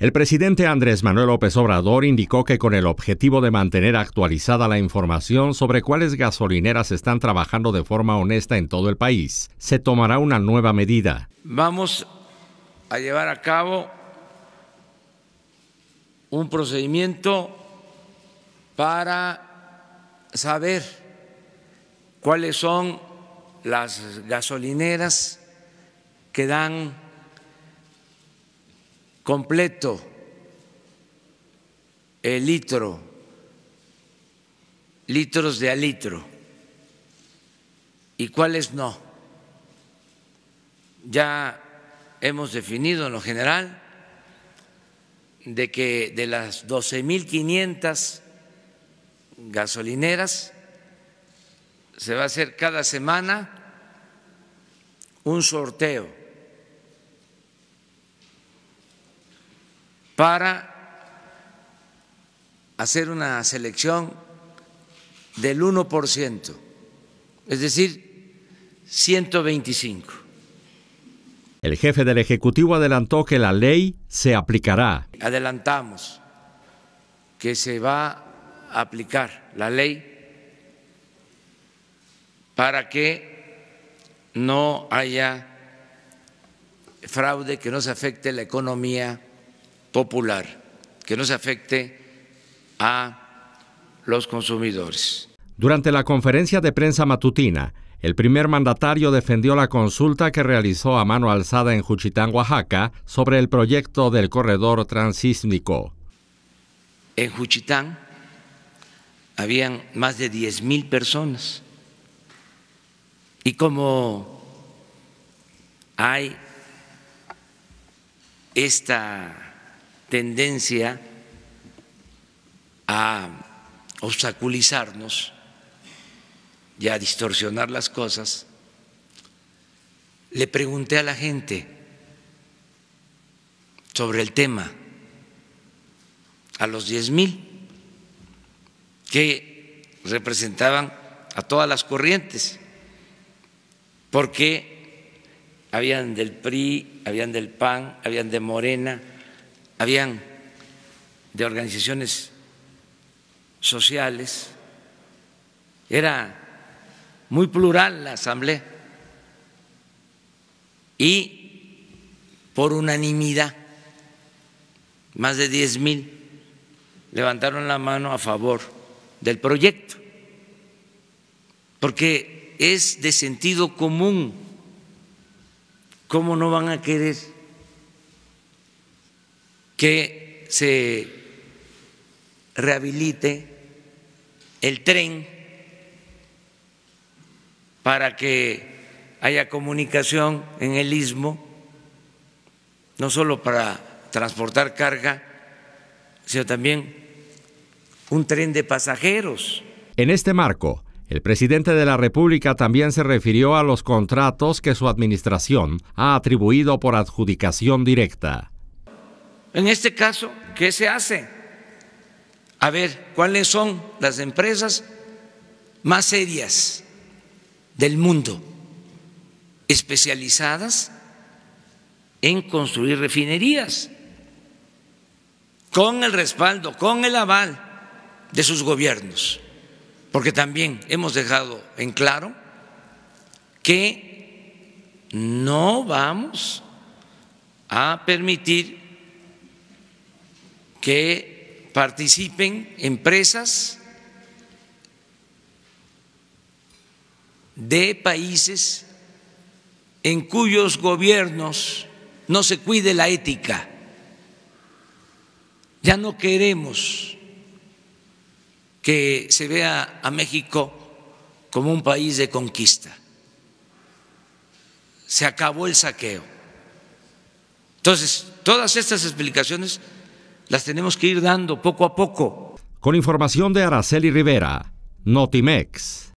El presidente Andrés Manuel López Obrador indicó que con el objetivo de mantener actualizada la información sobre cuáles gasolineras están trabajando de forma honesta en todo el país, se tomará una nueva medida. Vamos a llevar a cabo un procedimiento para saber cuáles son las gasolineras que dan completo el litro, litros de alitro litro, y cuáles no. Ya hemos definido en lo general de que de las 12.500 gasolineras se va a hacer cada semana un sorteo para hacer una selección del 1%, es decir, 125. El jefe del Ejecutivo adelantó que la ley se aplicará. Adelantamos que se va a aplicar la ley para que no haya fraude, que no se afecte la economía popular, que no se afecte a los consumidores. Durante la conferencia de prensa matutina, el primer mandatario defendió la consulta que realizó a mano alzada en Juchitán, Oaxaca, sobre el proyecto del corredor transísmico. En Juchitán habían más de 10.000 mil personas. Y como hay esta tendencia a obstaculizarnos y a distorsionar las cosas, le pregunté a la gente sobre el tema, a los 10 mil que representaban a todas las corrientes, porque habían del PRI, habían del PAN, habían de Morena, habían de organizaciones sociales, era muy plural la asamblea y por unanimidad más de diez mil levantaron la mano a favor del proyecto, porque es de sentido común. ¿Cómo no van a querer que se rehabilite el tren para que haya comunicación en el istmo, no solo para transportar carga, sino también un tren de pasajeros. En este marco, el presidente de la República también se refirió a los contratos que su administración ha atribuido por adjudicación directa. En este caso, ¿qué se hace? A ver, ¿cuáles son las empresas más serias del mundo, especializadas en construir refinerías, con el respaldo, con el aval de sus gobiernos? Porque también hemos dejado en claro que no vamos a permitir que participen empresas de países en cuyos gobiernos no se cuide la ética. Ya no queremos que se vea a México como un país de conquista. Se acabó el saqueo. Entonces, todas estas explicaciones las tenemos que ir dando poco a poco. Con información de Araceli Rivera, Notimex.